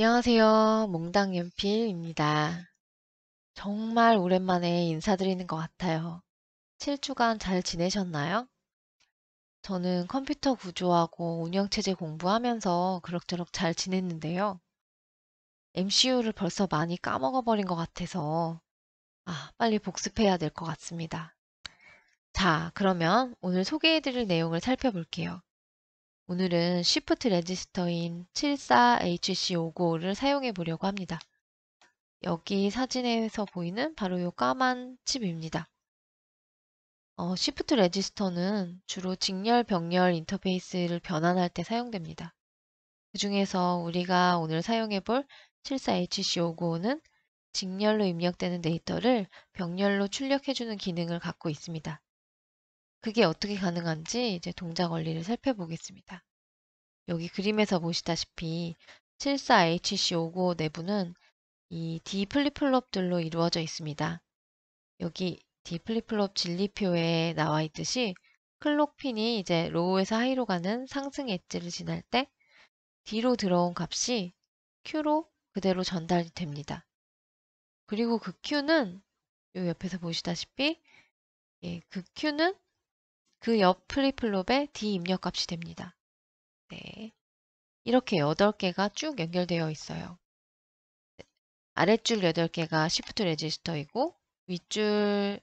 안녕하세요. 몽당연필입니다. 정말 오랜만에 인사드리는 것 같아요. 7주간 잘 지내셨나요? 저는 컴퓨터 구조하고 운영체제 공부하면서 그럭저럭 잘 지냈는데요. MCU를 벌써 많이 까먹어버린 것 같아서 아, 빨리 복습해야 될 것 같습니다. 자, 그러면 오늘 소개해드릴 내용을 살펴볼게요. 오늘은 시프트 레지스터인 74HC595를 사용해 보려고 합니다. 여기 사진에서 보이는 바로 이 까만 칩입니다. 어, 시프트 레지스터는 주로 직렬, 병렬 인터페이스를 변환할 때 사용됩니다. 그 중에서 우리가 오늘 사용해 볼 74HC595는 직렬로 입력되는 데이터를 병렬로 출력해주는 기능을 갖고 있습니다. 그게 어떻게 가능한지 이제 동작 원리를 살펴보겠습니다. 여기 그림에서 보시다시피 74HC59 내부는 이 D 플립플롭들로 이루어져 있습니다. 여기 D 플립플롭 진리표에 나와 있듯이 클록핀이 이제 로우에서 하이로 가는 상승 엣지를 지날 때 D로 들어온 값이 Q로 그대로 전달이 됩니다. 그리고 그 Q는 요 옆에서 보시다시피 예, 그 Q는 그옆 플립플롭의 D 입력값이 됩니다. 네. 이렇게 8개가 쭉 연결되어 있어요. 아랫줄 8개가 시프트 레지스터이고 윗줄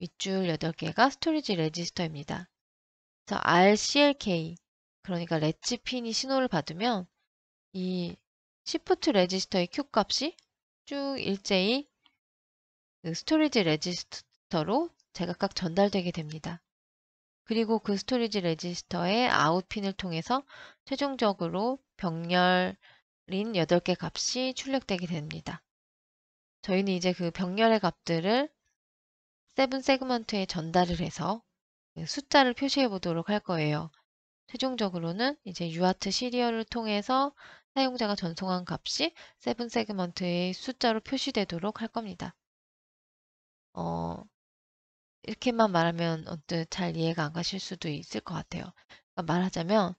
윗줄 8개가 스토리지 레지스터입니다. 그래서 RCLK 그러니까 레츠 핀이 신호를 받으면 이 시프트 레지스터의 Q 값이 쭉 일제히 그 스토리지 레지스터로 제각각 전달되게 됩니다. 그리고 그 스토리지 레지스터의 아웃핀을 통해서 최종적으로 병렬인 8개 값이 출력되게 됩니다. 저희는 이제 그 병렬의 값들을 세븐 세그먼트에 전달을 해서 그 숫자를 표시해 보도록 할 거예요. 최종적으로는 이제 유아트 시리얼을 통해서 사용자가 전송한 값이 세븐 세그먼트의 숫자로 표시되도록 할 겁니다. 어, 이렇게만 말하면 언뜻 잘 이해가 안 가실 수도 있을 것 같아요. 그러니까 말하자면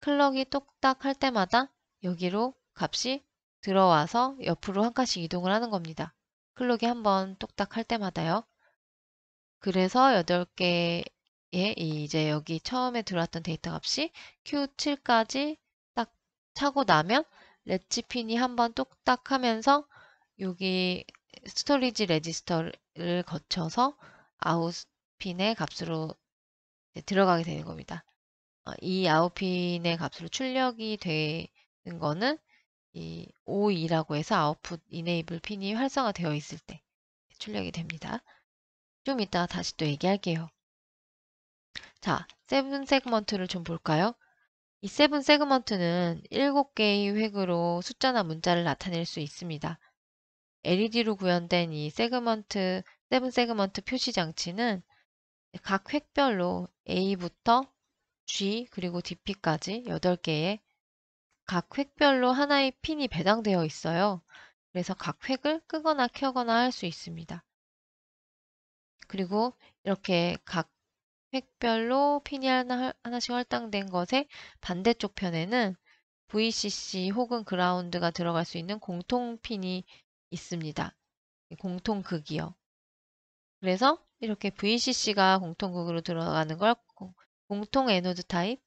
클럭이 똑딱 할 때마다 여기로 값이 들어와서 옆으로 한 칸씩 이동을 하는 겁니다. 클럭이 한 번 똑딱 할 때마다요. 그래서 8개의 이제 여기 처음에 들어왔던 데이터 값이 Q7까지 딱 차고 나면 렛츠핀이한 번 똑딱 하면서 여기 스토리지 레지스터를 거쳐서 아웃핀의 값으로 들어가게 되는 겁니다. 어, 이 아웃핀의 값으로 출력이 되는 거는 이 O2라고 해서 아웃풋 이네이블 핀이 활성화되어 있을 때 출력이 됩니다. 좀 이따 다시 또 얘기할게요. 자, 세븐 세그먼트를 좀 볼까요? 이 세븐 세그먼트는 7개의 획으로 숫자나 문자를 나타낼 수 있습니다. LED로 구현된 이 세그먼트 세븐 세그먼트 표시 장치는 각 획별로 A부터 G 그리고 DP까지 8개의 각 획별로 하나의 핀이 배당되어 있어요. 그래서 각 획을 끄거나 켜거나 할 수 있습니다. 그리고 이렇게 각 획별로 핀이 하나, 하나씩 할당된 것의 반대쪽 편에는 VCC 혹은 그라운드가 들어갈 수 있는 공통 핀이 있습니다. 공통극이요. 그래서 이렇게 VCC가 공통극으로 들어가는 걸 공통 에노드 타입,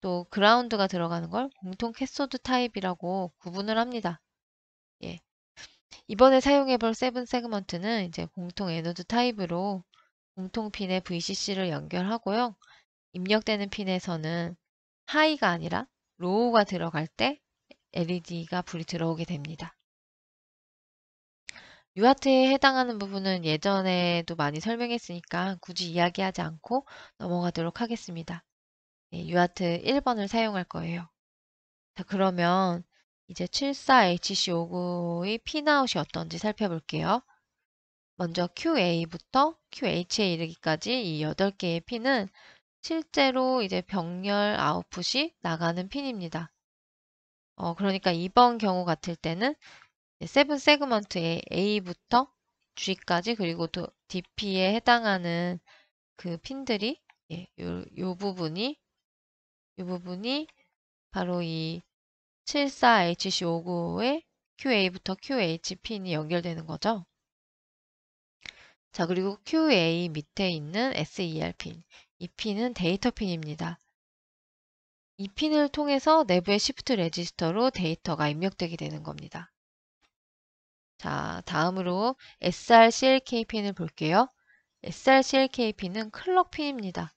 또 그라운드가 들어가는 걸 공통 캐소드 타입이라고 구분을 합니다. 예. 이번에 사용해볼 세븐 세그먼트는 이제 공통 에노드 타입으로 공통 핀에 VCC를 연결하고요. 입력되는 핀에서는 하이가 아니라 로우가 들어갈 때 LED가 불이 들어오게 됩니다. 유아트에 해당하는 부분은 예전에도 많이 설명했으니까 굳이 이야기하지 않고 넘어가도록 하겠습니다. 네, 유아트 1번을 사용할 거예요. 자, 그러면 이제 74HC59의 핀아웃이 어떤지 살펴볼게요. 먼저 QA부터 QH에 이르기까지 이 8개의 핀은 실제로 이제 병렬 아웃풋이 나가는 핀입니다. 어, 그러니까 이번 경우 같을 때는 네, 세븐 세그먼트의 A부터 G까지 그리고 도, DP에 해당하는 그 핀들이 예, 요, 요 부분이 이 부분이 바로 이 74HC59의 QA부터 QH 핀이 연결되는 거죠. 자, 그리고 QA 밑에 있는 SER 핀. 이 핀은 데이터 핀입니다. 이 핀을 통해서 내부의 시프트 레지스터로 데이터가 입력되게 되는 겁니다. 자, 다음으로 s r c l k p n 볼게요. SRCLKP는 클럭핀입니다.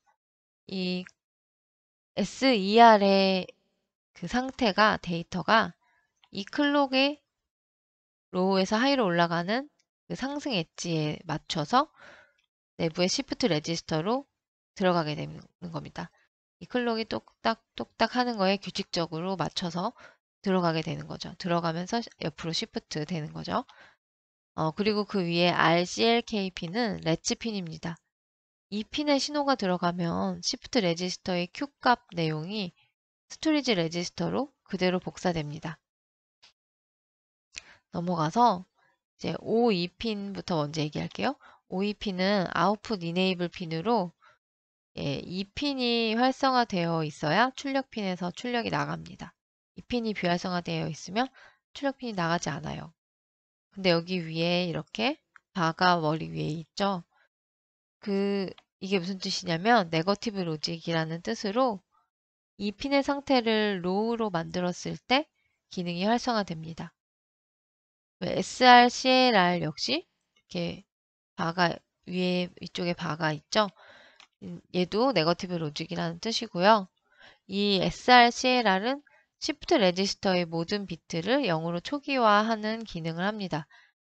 이 SER의 그 상태가 데이터가 이 클록의 로우에서 하이로 올라가는 그 상승 엣지에 맞춰서 내부의 시프트 레지스터로 들어가게 되는 겁니다. 이 클록이 똑딱똑딱 하는 거에 규칙적으로 맞춰서 들어가게 되는 거죠. 들어가면서 옆으로 시프트 되는 거죠. 어, 그리고 그 위에 RCLKP는 레츠 핀입니다. 이 핀에 신호가 들어가면 시프트 레지스터의 Q값 내용이 스토리지 레지스터로 그대로 복사됩니다. 넘어가서 이제 O2핀부터 e 먼저 얘기할게요. O2핀은 e 아웃풋 이네이블 핀으로 예, 이 핀이 활성화되어 있어야 출력 핀에서 출력이 나갑니다. 이 핀이 비활성화되어 있으면 출력핀이 나가지 않아요. 근데 여기 위에 이렇게 바가 머리 위에 있죠. 그 이게 무슨 뜻이냐면 네거티브 로직이라는 뜻으로 이 핀의 상태를 로우로 만들었을 때 기능이 활성화됩니다. SRCLR 역시 이렇게 바가 위에 위쪽에 바가 있죠. 음, 얘도 네거티브 로직이라는 뜻이고요. 이 SRCLR은 시프트 레지스터의 모든 비트를 0으로 초기화하는 기능을 합니다.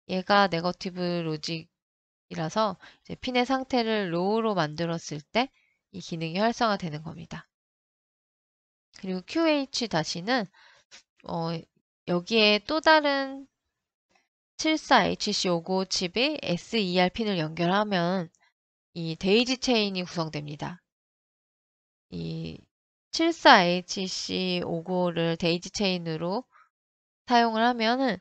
얘가 네거티브 로직이라서 핀의 상태를 로우로 만들었을 때 이 기능이 활성화되는 겁니다. 그리고 QH-는 어, 여기에 또 다른 74HC59 칩의 SER 핀을 연결하면 이 데이지 체인이 구성됩니다. 이 74HC59를 데이지 체인으로 사용을 하면은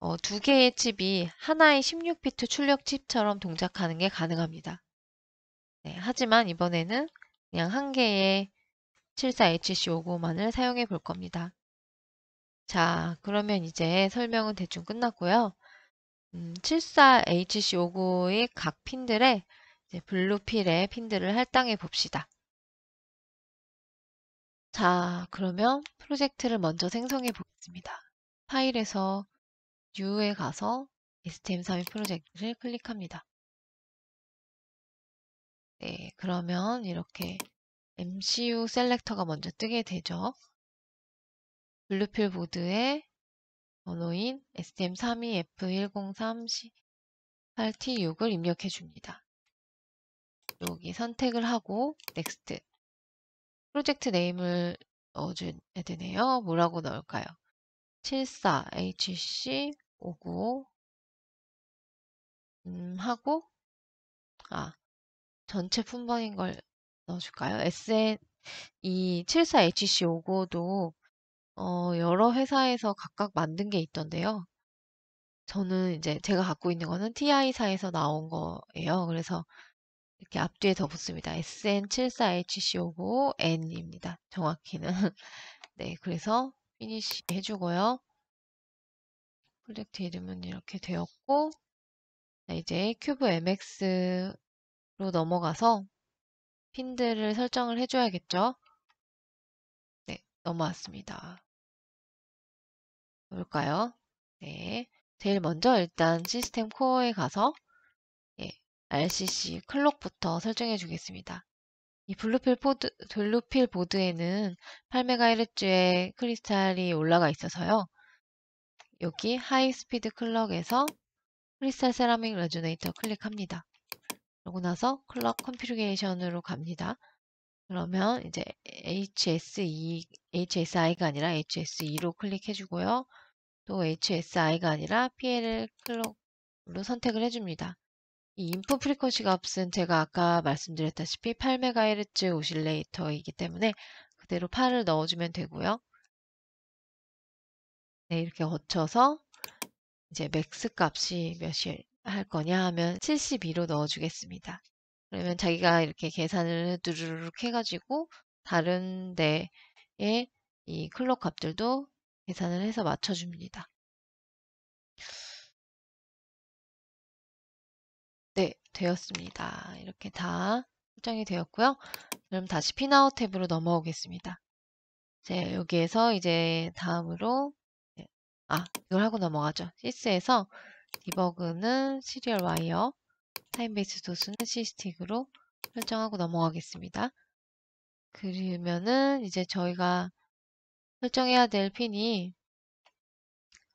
어, 두 개의 칩이 하나의 16비트 출력 칩처럼 동작하는 게 가능합니다. 네, 하지만 이번에는 그냥 한 개의 74HC59만을 사용해 볼 겁니다. 자, 그러면 이제 설명은 대충 끝났고요. 음, 74HC59의 각 핀들에 블루 필의 핀들을 할당해 봅시다. 자, 그러면 프로젝트를 먼저 생성해 보겠습니다. 파일에서 뉴에 가서 STM32 프로젝트를 클릭합니다. 네, 그러면 이렇게 MCU 셀렉터가 먼저 뜨게 되죠. 블루필 보드에 번호인 STM32F103C8T6을 입력해 줍니다. 여기 선택을 하고 넥스트 프로젝트 네임을 넣어줘야 되네요. 뭐라고 넣을까요? 74HC59 음, 하고 아 전체 품번인 걸 넣어줄까요? SN 이 74HC59도 5 어, 여러 회사에서 각각 만든 게 있던데요. 저는 이제 제가 갖고 있는 거는 TI사에서 나온 거예요. 그래서 이렇게 앞뒤에 더 붙습니다. SN74HC59N입니다. 정확히는. 네, 그래서 피니시 해주고요. 프로젝트 이름은 이렇게 되었고 이제 큐브 MX로 넘어가서 핀들을 설정을 해줘야겠죠. 네, 넘어왔습니다. 볼까요? 네, 제일 먼저 일단 시스템 코어에 가서 RCC 클럭부터 설정해 주겠습니다. 이 블루필, 보드, 블루필 보드에는 8MHz의 크리스탈이 올라가 있어서요. 여기 하이스피드 클럭에서 크리스탈 세라믹 레조네이터 클릭합니다. 그러고 나서 클럭 컨피규게이션으로 갑니다. 그러면 이제 HSE, HSI가 아니라 HSE로 클릭해 주고요. 또 HSI가 아니라 PL 클럭으로 선택을 해줍니다. 이 인풋 프리퀀시 값은 제가 아까 말씀드렸다시피 8MHz 오실레이터이기 때문에 그대로 8을 넣어주면 되고요. 네, 이렇게 거쳐서 이제 맥스 값이 몇일 할 거냐 하면 72로 넣어주겠습니다. 그러면 자기가 이렇게 계산을 두루룩 해가지고 다른 데에 이 클럭 값들도 계산을 해서 맞춰줍니다. 네, 되었습니다. 이렇게 다 설정이 되었고요. 그럼 다시 피나웃 탭으로 넘어오겠습니다. 이제 여기에서 이제 다음으로 아, 이걸 하고 넘어가죠. 시스에서 디버그는 시리얼 와이어, 타임베이스 도수는 시스틱으로 설정하고 넘어가겠습니다. 그러면은 이제 저희가 설정해야 될 핀이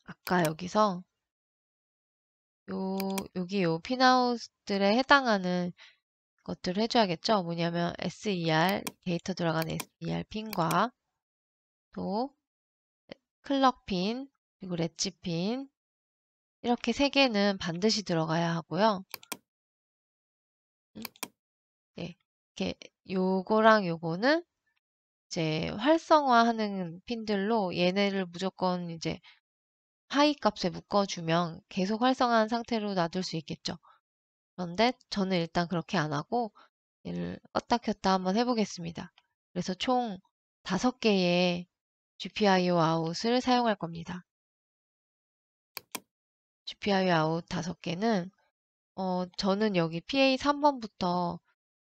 아까 여기서 요, 여기 요 핀아웃들에 해당하는 것들을 해줘야겠죠? 뭐냐면 ser, 데이터 들어가는 ser 핀과 또 클럭 핀, 그리고 렛지 핀 이렇게 세 개는 반드시 들어가야 하고요. 음, 네, 이렇게 요거랑 요거는 이제 활성화하는 핀들로 얘네를 무조건 이제 하이 값에 묶어주면 계속 활성화한 상태로 놔둘 수 있겠죠. 그런데 저는 일단 그렇게 안 하고 얘를 껐다 켰다 한번 해보겠습니다. 그래서 총 5개의 GPIO 아웃을 사용할 겁니다. GPIO 아웃 5개는 어, 저는 여기 PA 3번부터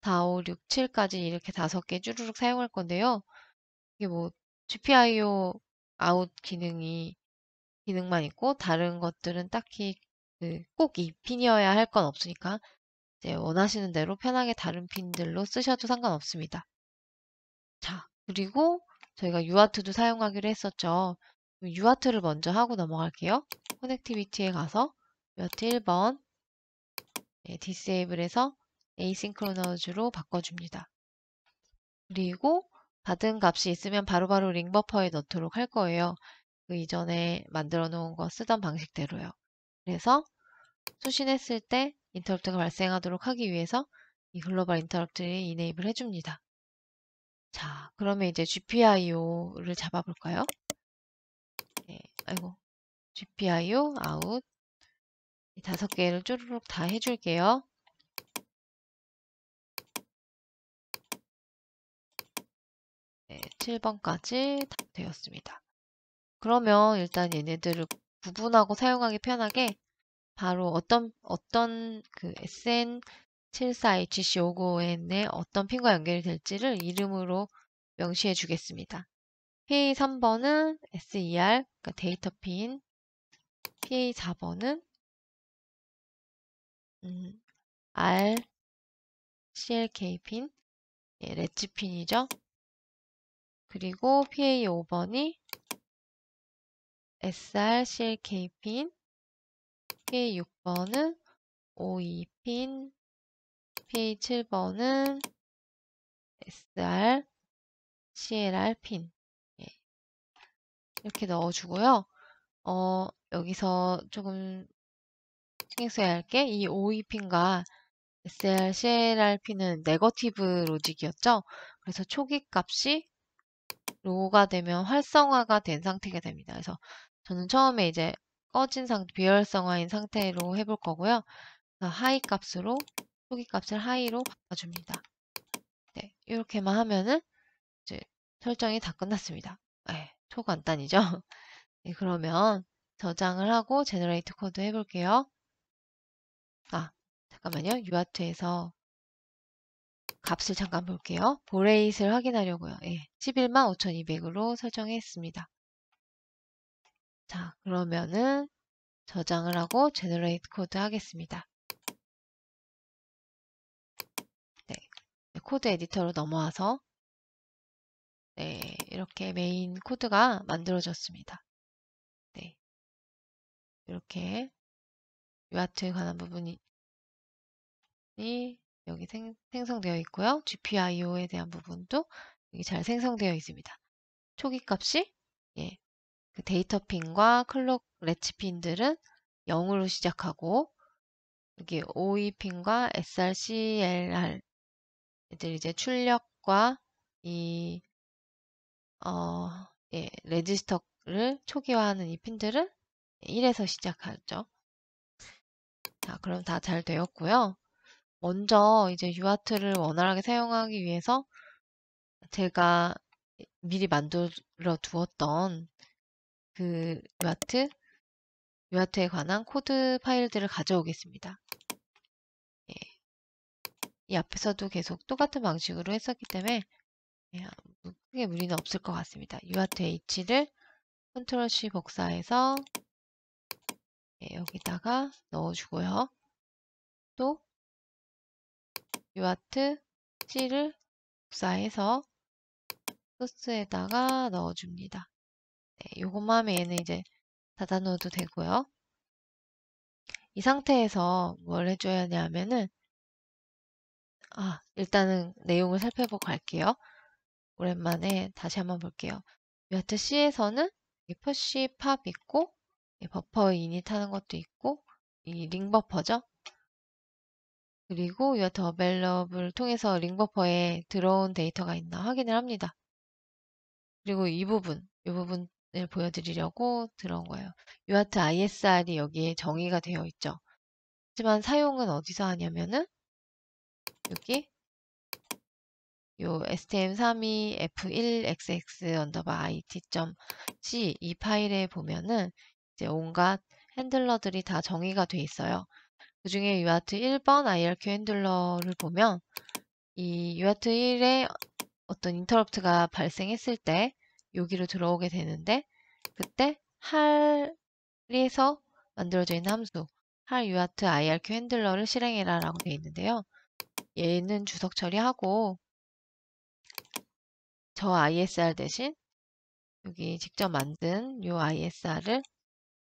4, 5, 6, 7까지 이렇게 5개 쭈르륵 사용할 건데요. 이게 뭐 GPIO 아웃 기능이 기능만 있고 다른 것들은 딱히 그꼭이 핀이어야 할 건 없으니까 이제 원하시는 대로 편하게 다른 핀들로 쓰셔도 상관없습니다. 자, 그리고 저희가 유아트도 사용하기로 했었죠. 유아트를 먼저 하고 넘어갈게요. 커넥티비티에 가서 유아트 1번 네, d i s a b l 에서 a s y n c h r o 로 바꿔줍니다. 그리고 받은 값이 있으면 바로바로 바로 링버퍼에 넣도록 할 거예요. 그 이전에 만들어 놓은 거 쓰던 방식대로요. 그래서 수신했을 때 인터럽트가 발생하도록 하기 위해서 이 글로벌 인터럽트를 이네이블 해줍니다. 자, 그러면 이제 GPIO를 잡아볼까요? 네, 아이고, GPIO, out. 이 다섯 개를 쭈르륵다 해줄게요. 네, 7번까지 다 되었습니다. 그러면 일단 얘네들을 구분하고 사용하기 편하게 바로 어떤 어떤 그 s n 7 4 h c 5 9 n 에 어떤 핀과 연결이 될지를 이름으로 명시해 주겠습니다. PA3번은 SER, 그러니까 데이터 핀, PA4번은 음, R, CLK 핀, 예, 레지 핀이죠. 그리고 PA5번이 SR CLK핀 P6번은 O2핀 P7번은 SR CLR핀 예. 이렇게 넣어주고요. 어, 여기서 조금 신경 써야 할게이 o e 핀과 SR CLR핀은 네거티브 로직이었죠. 그래서 초기 값이 로가 되면 활성화가 된 상태가 됩니다. 그래서 저는 처음에 이제 꺼진 상태, 비열성화인 상태로 해볼 거고요. 하이 값으로 초기 값을 하이로 바꿔줍니다. 네, 이렇게만 하면은 이제 설정이 다 끝났습니다. 네, 예, 초간단이죠? 네, 그러면 저장을 하고 제너레이트 코드 해볼게요. 아, 잠깐만요. 유아트에서 값을 잠깐 볼게요. 보레이트를 확인하려고요. 예, 1 1 5,200으로 설정했습니다. 자, 그러면은 저장을 하고 generate 코드 하겠습니다. 네, 네, 코드 에디터로 넘어와서 네, 이렇게 메인 코드가 만들어졌습니다. 네, 이렇게 유아트에 관한 부분이 여기 생, 성되어 있고요. GPIO에 대한 부분도 여기 잘 생성되어 있습니다. 초기 값이 예, 그 데이터핀과 클록 레치핀들은 0으로 시작하고 여기 OE핀과 SRCLR 얘들 이제 출력과 이 어, 예, 레지스터를 초기화하는 이 핀들은 1에서 시작하죠. 자, 그럼 다 잘 되었고요. 먼저 이제 유아트를 원활하게 사용하기 위해서 제가 미리 만들어 두었던 그유아트 요아트에 관한 코드 파일들을 가져오겠습니다. 예. 이 앞에서도 계속 똑같은 방식으로 했었기 때문에 예, 크게 무리는 없을 것 같습니다. 유아트 H를 컨트롤 C 복사해서 예, 여기다가 넣어주고요. 또 유아트 C를 복사해서 소스에다가 넣어줍니다. 네, 요것만 하면 얘는 이제 닫아 놓어도 되고요. 이 상태에서 뭘 해줘야 하냐면은 아, 일단은 내용을 살펴보고 갈게요. 오랜만에 다시 한번 볼게요. 여하튼 C에서는 퍼시팝 있고 버퍼 이닛 하는 것도 있고 이 링버퍼죠. 그리고 여하튼 어벨럽을 통해서 링버퍼에 들어온 데이터가 있나 확인을 합니다. 그리고 이 부분, 이 부분 을 보여드리려고 들어온 거예요. 유아트 ISR이 여기에 정의가 되어 있죠. 하지만 사용은 어디서 하냐면은 여기 요 stm32f1xx 언더바 it.c 이 파일에 보면은 이제 온갖 핸들러들이 다 정의가 돼 있어요. 그 중에 유아트 1번 IRQ 핸들러를 보면 이 유아트 1에 어떤 인터럽트가 발생했을 때 여기로 들어오게 되는데 그때 할에서 만들어져 있는 함수 할 유아트 IRQ 핸들러를 실행해라 라고 되어 있는데요. 얘는 주석 처리하고 저 ISR 대신 여기 직접 만든 요 ISR을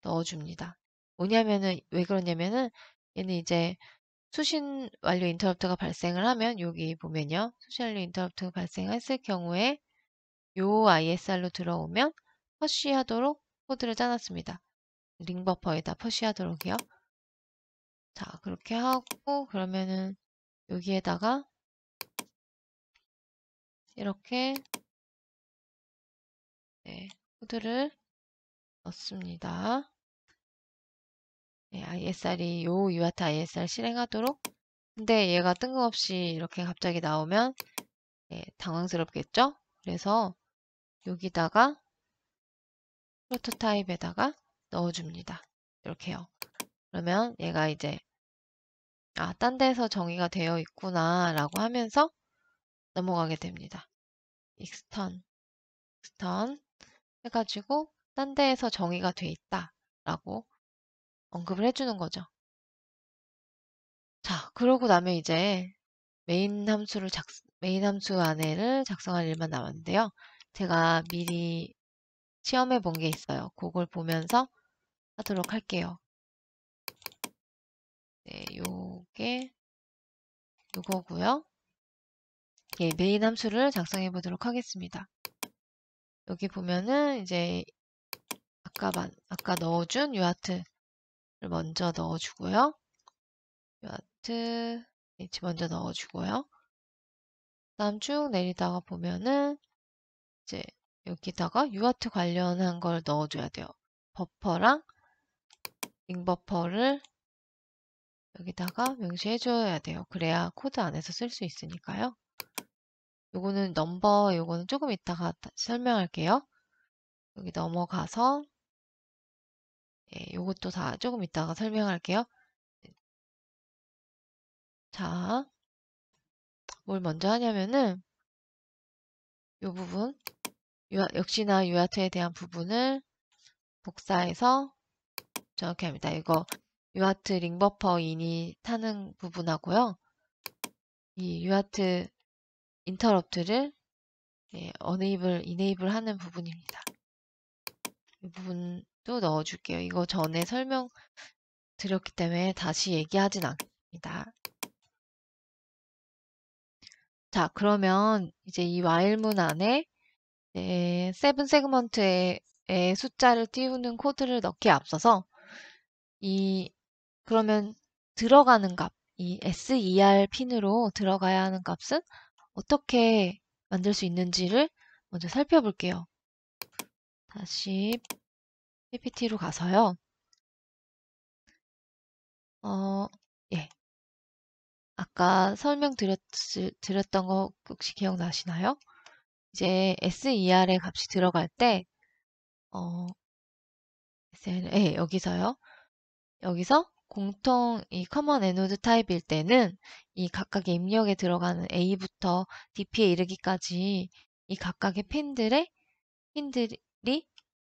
넣어줍니다. 뭐냐면은 왜 그러냐면은 얘는 이제 수신 완료 인터럽트가 발생을 하면 여기 보면요. 수신 완료 인터럽트가 발생했을 경우에 요 ISR로 들어오면 퍼쉬하도록 코드를 짜놨습니다. 링 버퍼에다 퍼쉬하도록이요. 자, 그렇게 하고 그러면은 여기에다가 이렇게 네, 코드를 넣습니다. 네, ISR이 요 유아타 ISR 실행하도록 근데 얘가 뜬금없이 이렇게 갑자기 나오면 네, 당황스럽겠죠? 그래서 여기다가 프로토타입에다가 넣어줍니다. 이렇게요. 그러면 얘가 이제 아, 딴 데서 정의가 되어 있구나 라고 하면서 넘어가게 됩니다. 익스턴, 익스턴 해가지고 딴 데에서 정의가 돼 있다 라고 언급을 해주는 거죠. 자, 그러고 나면 이제 메인 함수를 작, 메인 함수 안에를 작성할 일만 남았는데요. 제가 미리 시험해 본 게 있어요. 그걸 보면서 하도록 할게요. 네, 요게 요거고요. 예, 메인 함수를 작성해 보도록 하겠습니다. 여기 보면은 이제 아까 만, 아까 넣어준 유아트를 먼저 넣어주고요. 유아트 H 먼저 넣어주고요. 그 다음 쭉 내리다가 보면은 이제 여기다가 유아트 관련한 걸 넣어줘야 돼요. 버퍼랑 링버퍼를 여기다가 명시해줘야 돼요. 그래야 코드 안에서 쓸 수 있으니까요. 요거는 넘버, 요거는 조금 이따가 설명할게요. 여기 넘어가서 예, 요것도 다 조금 이따가 설명할게요. 자, 뭘 먼저 하냐면은 요 부분 유아, 역시나 유아트에 대한 부분을 복사해서 정확히 합니다. 이거 유아트 링버퍼 인이 타는 부분하고요. 이 유아트 인터럽트를 어네이블, 예, 이네이블 하는 부분입니다. 이 부분도 넣어줄게요. 이거 전에 설명 드렸기 때문에 다시 얘기하진 않습니다. 자, 그러면 이제 이 while문 안에 네, 세븐 세그먼트의 숫자를 띄우는 코드를 넣기에 앞서서 이 그러면 들어가는 값, 이 SER 핀으로 들어가야 하는 값은 어떻게 만들 수 있는지를 먼저 살펴볼게요. 다시 PPT로 가서요. 어, 예. 아까 설명드렸던 거 혹시 기억나시나요? 이제 SER의 값이 들어갈 때, 어, 네, 여기서요. 여기서 공통 이 커먼 에노드 타입일 때는 이 각각의 입력에 들어가는 A부터 DP에 이르기까지 이 각각의 핀들의 핀들이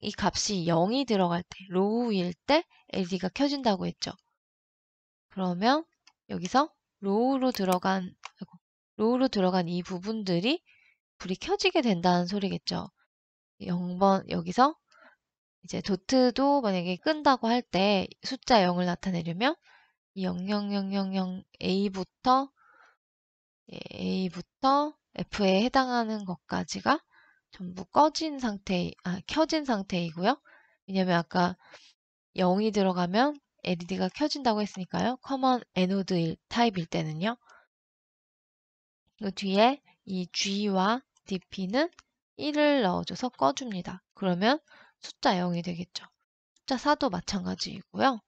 이 값이 0이 들어갈 때, 로우일 때 LD가 켜진다고 했죠. 그러면 여기서 로우로 들어간 로우로 들어간 이 부분들이 불이 켜지게 된다는 소리겠죠. 0번 여기서 이제 도트도 만약에 끈다고 할 때 숫자 0을 나타내려면 00000A부터 예, A부터 F에 해당하는 것까지가 전부 꺼진 상태, 아, 켜진 상태이고요. 왜냐면 아까 0이 들어가면 LED가 켜진다고 했으니까요. 커먼 에노드 타입일 때는요. 그 뒤에 이 G와 dp는 1을 넣어줘서 꺼줍니다. 그러면 숫자 0이 되겠죠. 숫자 4도 마찬가지이고요.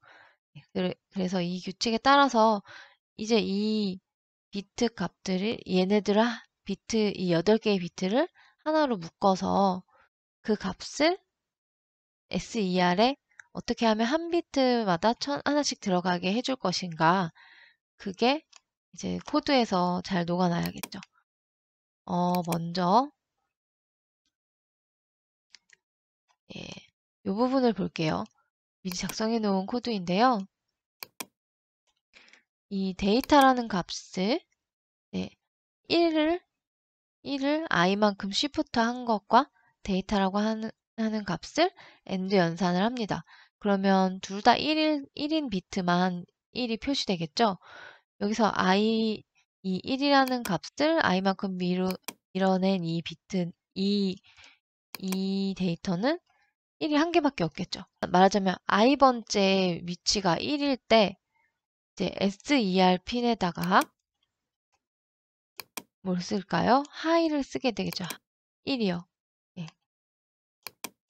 네, 그래서 이 규칙에 따라서 이제 이 비트 값들을 얘네들아 비트 이 8개의 비트를 하나로 묶어서 그 값을 SER에 어떻게 하면 한 비트마다 천, 하나씩 들어가게 해줄 것인가 그게 이제 코드에서 잘 녹아나야겠죠. 어, 먼저 예, 이 부분을 볼게요. 미리 작성해 놓은 코드인데요. 이 데이터라는 값을 네, 1을 1을 i만큼 시프트한 것과 데이터라고 하는, 하는 값을 엔드 연산을 합니다. 그러면 둘 다 1인, 1인 비트만 1이 표시되겠죠? 여기서 i 이 1이라는 값을 i만큼 미루, 밀어낸 이 비트, 이, 이 데이터는 1이 한 개밖에 없겠죠. 말하자면 i번째 위치가 1일 때 이제 ser 핀에다가 뭘 쓸까요? high를 쓰게 되겠죠. 1이요. 예.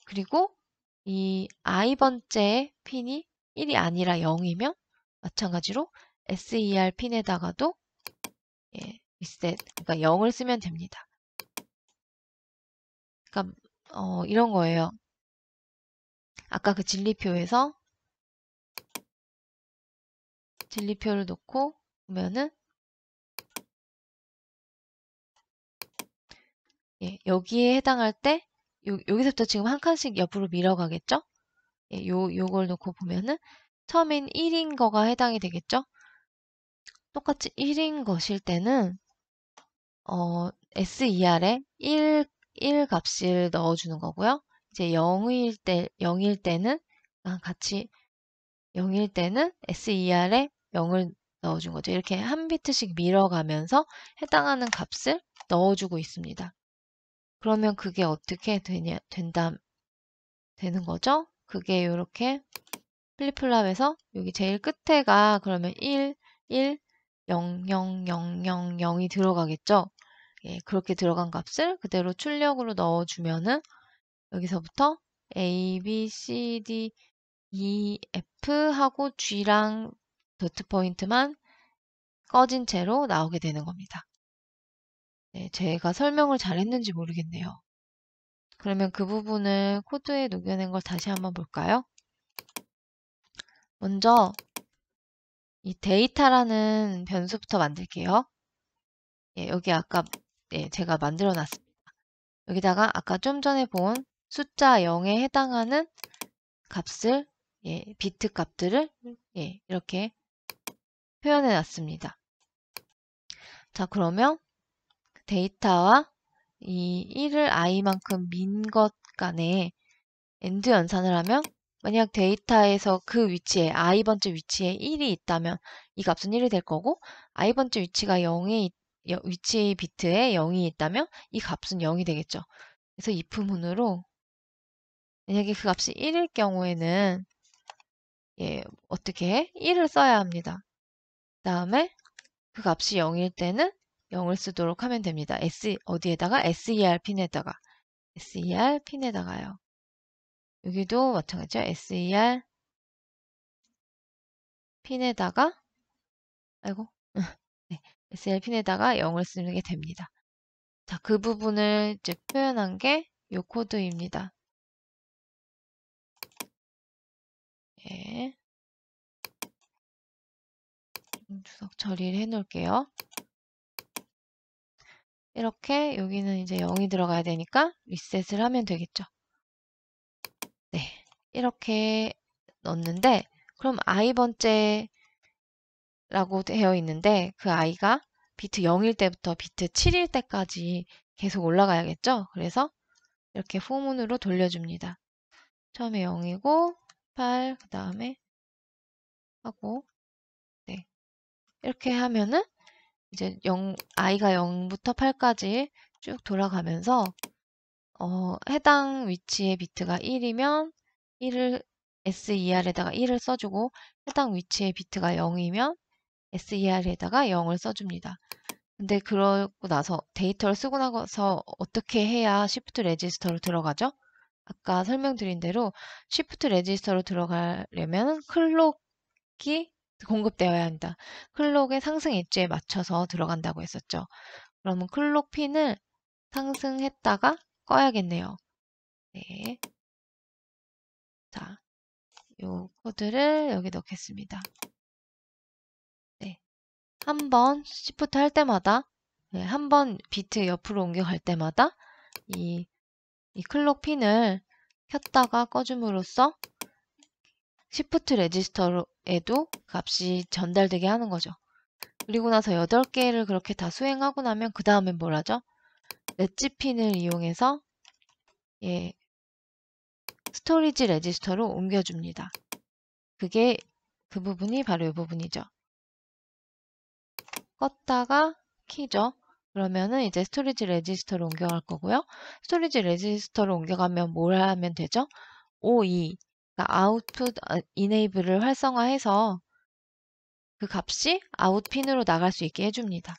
그리고 이 i번째 핀이 1이 아니라 0이면 마찬가지로 ser 핀에다가도 예, 리셋. 그러니까 0을 쓰면 됩니다. 그러니까 어, 이런 거예요. 아까 그 진리표에서 진리표를 놓고 보면은 예, 여기에 해당할 때 요, 여기서부터 지금 한 칸씩 옆으로 밀어가겠죠? 예, 요, 요걸 놓고 보면은 처음엔 1인 거가 해당이 되겠죠? 똑같이 1인 것일 때는 어, SER에 1, 1 값을 넣어주는 거고요. 이제 0일 때, 0일 때는 아, 같이 0일 때는 SER에 0을 넣어준 거죠. 이렇게 한 비트씩 밀어가면서 해당하는 값을 넣어주고 있습니다. 그러면 그게 어떻게 되냐, 된다, 되는 거죠? 그게 이렇게 플립플랍에서 여기 제일 끝에가 그러면 1, 1, 00000이 들어가겠죠. 예, 그렇게 들어간 값을 그대로 출력으로 넣어주면은 여기서부터 A, B, C, D, E, F 하고 G랑 도트 포인트만 꺼진 채로 나오게 되는 겁니다. 네, 제가 설명을 잘했는지 모르겠네요. 그러면 그 부분을 코드에 녹여낸 걸 다시 한번 볼까요? 먼저 이 데이터라는 변수부터 만들게요. 예, 여기 아까 예, 제가 만들어 놨습니다. 여기다가 아까 좀 전에 본 숫자 0에 해당하는 값을 예, 비트 값들을 예, 이렇게 표현해 놨습니다. 자, 그러면 데이터와 이 1을 i만큼 민 것 간에 엔드 연산을 하면 만약 데이터에서 그 위치에 i번째 위치에 1이 있다면 이 값은 1이 될 거고 i번째 위치가 0에 위치 의 비트에 0이 있다면 이 값은 0이 되겠죠. 그래서 if 문으로 만약에 그 값이 1일 경우에는 예, 어떻게 1을 써야 합니다. 그 다음에 그 값이 0일 때는 0을 쓰도록 하면 됩니다. S 어디에다가 SER p i n 에다가 SER p i n 에다가요 여기도 마찬가지죠. ser 핀에다가 아이고 네, SL e 핀에다가 0을 쓰게 됩니다. 자, 그 부분을 즉 표현한 게 요 코드입니다. 예. 주석 처리를 해 놓을게요. 이렇게 여기는 이제 0이 들어가야 되니까 리셋을 하면 되겠죠. 이렇게 넣는데 그럼 i 번째라고 되어 있는데 그 i가 비트 0일 때부터 비트 7일 때까지 계속 올라가야겠죠? 그래서 이렇게 후문으로 돌려줍니다. 처음에 0이고 8, 그 다음에 하고 네. 이렇게 하면은 이제 0, i가 0부터 8까지 쭉 돌아가면서 어, 해당 위치의 비트가 1이면 1을 SER에다가 1을 써주고 해당 위치의 비트가 0이면 SER에다가 0을 써줍니다. 근데 그러고 나서 데이터를 쓰고 나서 어떻게 해야 시프트 레지스터로 들어가죠? 아까 설명드린 대로 시프트 레지스터로 들어가려면 클록이 공급되어야 합니다. 클록의 상승 엣지에 맞춰서 들어간다고 했었죠. 그러면 클록 핀을 상승했다가 꺼야겠네요. 네. 자, 요 코드를 여기 넣겠습니다. 네. 한 번 시프트 할 때마다 네, 한번 비트 옆으로 옮겨갈 때마다 이, 이 클록 핀을 켰다가 꺼줌으로써 시프트 레지스터에도 값이 전달되게 하는 거죠. 그리고 나서 8개를 그렇게 다 수행하고 나면 그 다음엔 뭘 하죠? 렛지 핀을 이용해서 예, 스토리지 레지스터로 옮겨줍니다. 그게 그 부분이 바로 이 부분이죠. 껐다가 키죠. 그러면은 이제 스토리지 레지스터로 옮겨갈 거고요. 스토리지 레지스터로 옮겨가면 뭘 하면 되죠? OE, 그러니까 아웃풋 이네이블을 활성화해서 그 값이 아웃 핀으로 나갈 수 있게 해줍니다.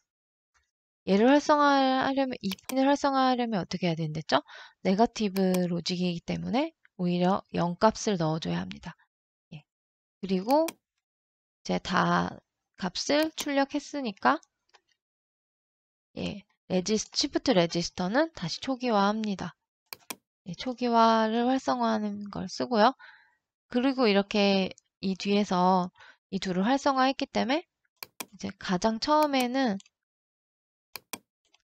얘를 활성화하려면 이 핀을 활성화하려면 어떻게 해야 되는데죠 네거티브 로직이기 때문에 오히려 0값을 넣어줘야 합니다. 예. 그리고 이제 다 값을 출력했으니까 예, 레지스, 시프트 레지스터는 다시 초기화합니다. 예, 초기화를 활성화하는 걸 쓰고요. 그리고 이렇게 이 뒤에서 이 둘을 활성화했기 때문에 이제 가장 처음에는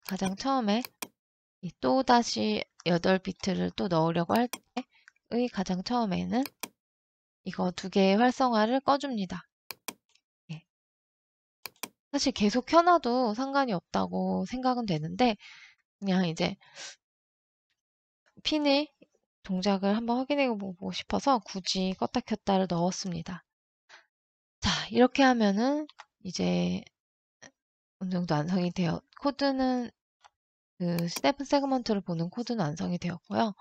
가장 처음에 또다시 8비트를 또 넣으려고 할때 의 가장 처음에는 이거 두 개의 활성화를 꺼줍니다. 예. 사실 계속 켜놔도 상관이 없다고 생각은 되는데 그냥 이제 핀의 동작을 한번 확인해 보고 싶어서 굳이 껐다 켰다를 넣었습니다. 자 이렇게 하면은 이제 어느 정도 완성이 되어 코드는 그스프 세그먼트를 보는 코드는 완성이 되었고요.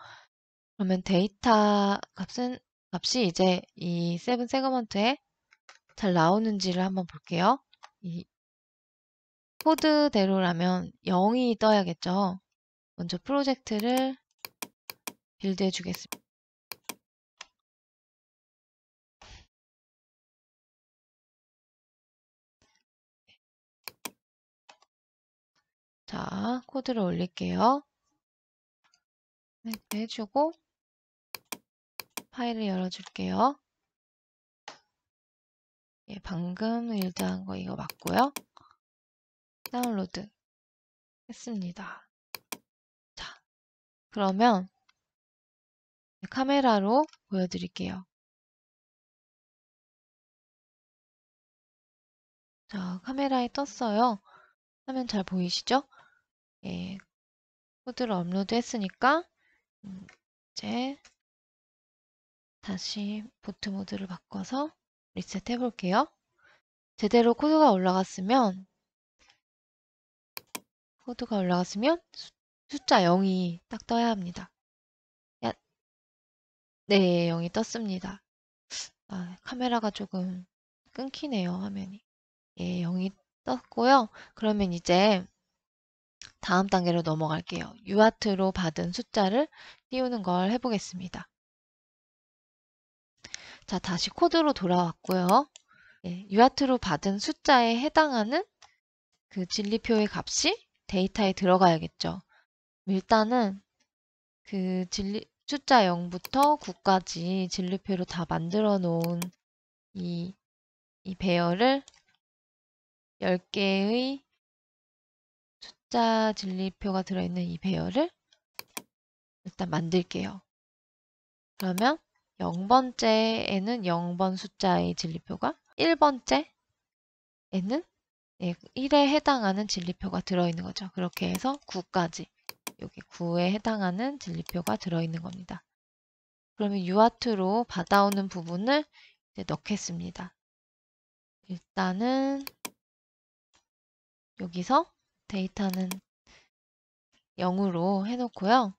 그러면 데이터 값은 값이 이제 이 세븐 세그먼트에 잘 나오는지를 한번 볼게요. 이 코드대로라면 0이 떠야겠죠. 먼저 프로젝트를 빌드해 주겠습니다. 자, 코드를 올릴게요. 이렇게 네, 해주고 파일을 열어줄게요. 예, 방금 일한거 이거 맞고요. 다운로드 했습니다. 자, 그러면 카메라로 보여드릴게요. 자, 카메라에 떴어요. 화면 잘 보이시죠? 예, 코드를 업로드 했으니까 음, 이제 다시 보트 모드를 바꿔서 리셋 해볼게요. 제대로 코드가 올라갔으면 코드가 올라갔으면 숫자 0이 딱 떠야 합니다. 야. 네, 0이 떴습니다. 아, 카메라가 조금 끊기네요, 화면이. 예, 0이 떴고요. 그러면 이제 다음 단계로 넘어갈게요. 유아트로 받은 숫자를 띄우는 걸 해보겠습니다. 자, 다시 코드로 돌아왔고요. 예, 유아트로 받은 숫자에 해당하는 그 진리표의 값이 데이터에 들어가야겠죠. 일단은 그 진리, 숫자 0부터 9까지 진리표로 다 만들어 놓은 이, 이 배열을 10개의 숫자 진리표가 들어있는 이 배열을 일단 만들게요. 그러면 0번째에는 0번 숫자의 진리표가 1번째에는 1에 예, 해당하는 진리표가 들어있는 거죠. 그렇게 해서 9까지 여기 9에 해당하는 진리표가 들어있는 겁니다. 그러면 유아트로 받아오는 부분을 이제 넣겠습니다. 일단은 여기서 데이터는 0으로 해놓고요.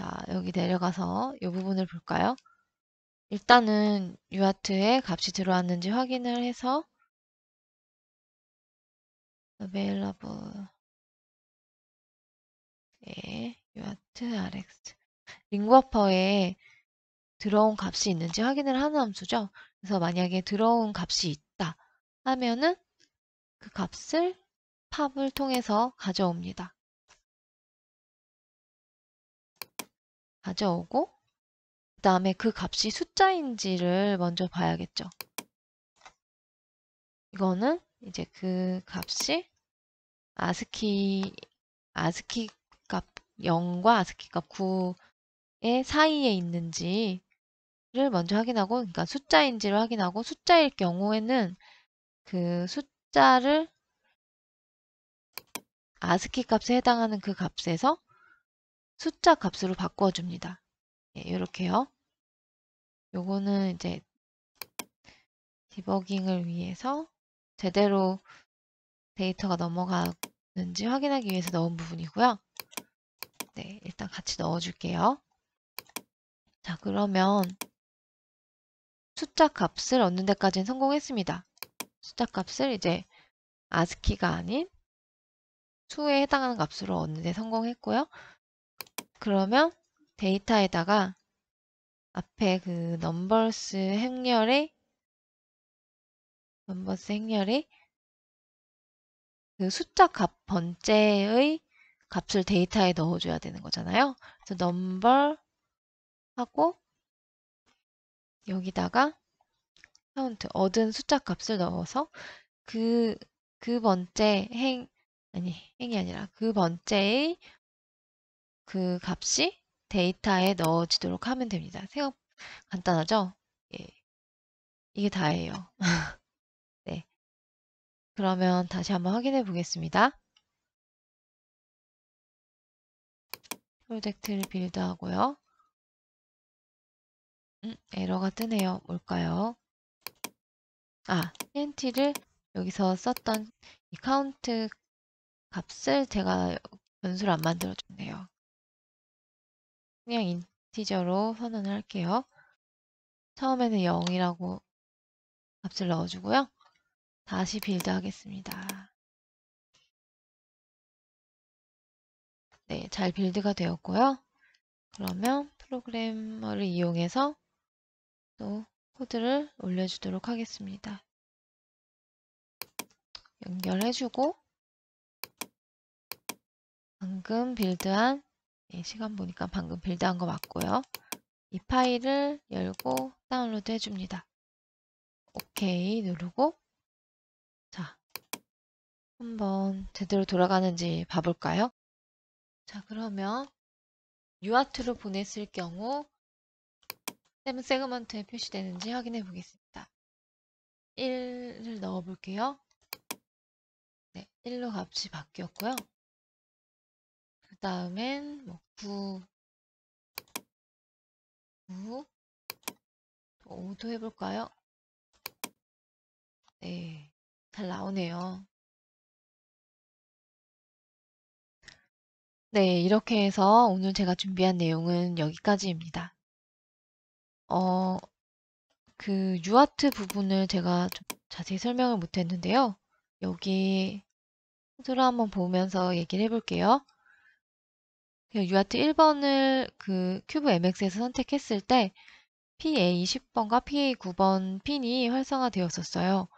자, 여기 내려가서 이 부분을 볼까요? 일단은 유아트에 값이 들어왔는지 확인을 해서 available 예, 유아트 rx 링구퍼에 들어온 값이 있는지 확인을 하는 함수죠. 그래서 만약에 들어온 값이 있다 하면은 그 값을 팝을 통해서 가져옵니다. 가져오고 그 다음에 그 값이 숫자인지를 먼저 봐야겠죠. 이거는 이제 그 값이 아스키 아스키 값 0과 아스키 값 9의 사이에 있는지를 먼저 확인하고 그러니까 숫자인지를 확인하고 숫자일 경우에는 그 숫자를 아스키 값에 해당하는 그 값에서 숫자 값으로 바꿔줍니다. 예, 이렇게요. 요거는 이제 디버깅을 위해서 제대로 데이터가 넘어가는지 확인하기 위해서 넣은 부분이고요. 네, 일단 같이 넣어줄게요. 자, 그러면 숫자 값을 얻는 데까지는 성공했습니다. 숫자 값을 이제 아스키가 아닌 수에 해당하는 값으로 얻는 데 성공했고요. 그러면 데이터에다가 앞에 그 넘버스 행렬의 넘버스 행렬의 그 숫자 값 번째의 값을 데이터에 넣어줘야 되는 거잖아요. 그래서 넘버 하고 여기다가 카운트 얻은 숫자 값을 넣어서 그그 그 번째 행 아니 행이 아니라 그 번째의 그 값이 데이터에 넣어지도록 하면 됩니다. 생각 간단하죠? 예. 이게 다예요. 네. 그러면 다시 한번 확인해 보겠습니다. 프로젝트를 빌드하고요. 음, 에러가 뜨네요. 뭘까요? 아, tnt를 여기서 썼던 이 카운트 값을 제가 변수를 안 만들어줬네요. 그냥 인티저로 선언을 할게요. 처음에는 0이라고 값을 넣어주고요. 다시 빌드 하겠습니다. 네, 잘 빌드가 되었고요. 그러면 프로그래머를 이용해서 또 코드를 올려주도록 하겠습니다. 연결해주고 방금 빌드한 예, 시간 보니까 방금 빌드한 거 맞고요. 이 파일을 열고 다운로드 해줍니다. 오케이 누르고 자 한번 제대로 돌아가는지 봐볼까요? 자 그러면 UART로 보냈을 경우 세 세그먼트에 표시되는지 확인해 보겠습니다. 1을 넣어 볼게요. 네, 1로 값이 바뀌었고요. 다음엔 뭐 구, 구, 5도 어, 해볼까요? 네, 잘 나오네요. 네, 이렇게 해서 오늘 제가 준비한 내용은 여기까지입니다. 어, 그 유아트 부분을 제가 좀 자세히 설명을 못했는데요. 여기 코드로 한번 보면서 얘기를 해볼게요. 유아트 1번을 그 큐브 MX에서 선택했을 때 PA 10번과 PA 9번 핀이 활성화되었었어요.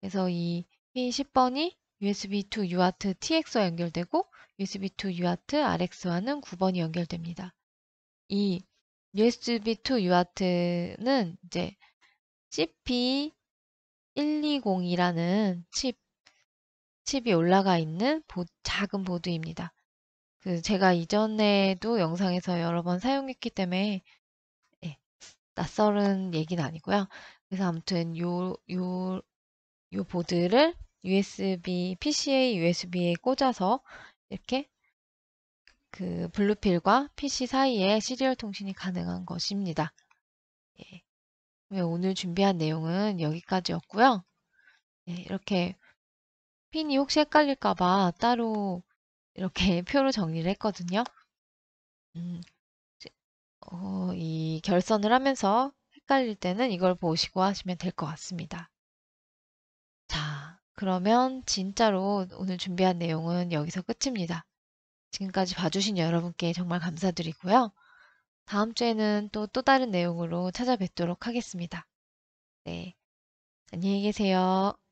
그래서 이 PA 10번이 USB2 UART TX와 연결되고 USB2 UART RX와는 9번이 연결됩니다. 이 USB2 UART는 이제 CP120이라는 칩, 칩이 올라가 있는 보, 작은 보드입니다. 그 제가 이전에도 영상에서 여러 번 사용했기 때문에 네, 낯설은 얘기는 아니고요. 그래서 아무튼 요, 요, 요 보드를 USB, PCA USB에 꽂아서 이렇게 그 블루필과 PC 사이에 시리얼 통신이 가능한 것입니다. 예. 오늘 준비한 내용은 여기까지였고요. 예, 이렇게 핀이 혹시 헷갈릴까봐 따로 이렇게 표로 정리를 했거든요. 음, 어, 이 결선을 하면서 헷갈릴 때는 이걸 보시고 하시면 될 것 같습니다. 자, 그러면 진짜로 오늘 준비한 내용은 여기서 끝입니다. 지금까지 봐주신 여러분께 정말 감사드리고요. 다음 주에는 또 또 다른 내용으로 찾아뵙도록 하겠습니다. 네. 안녕히 계세요.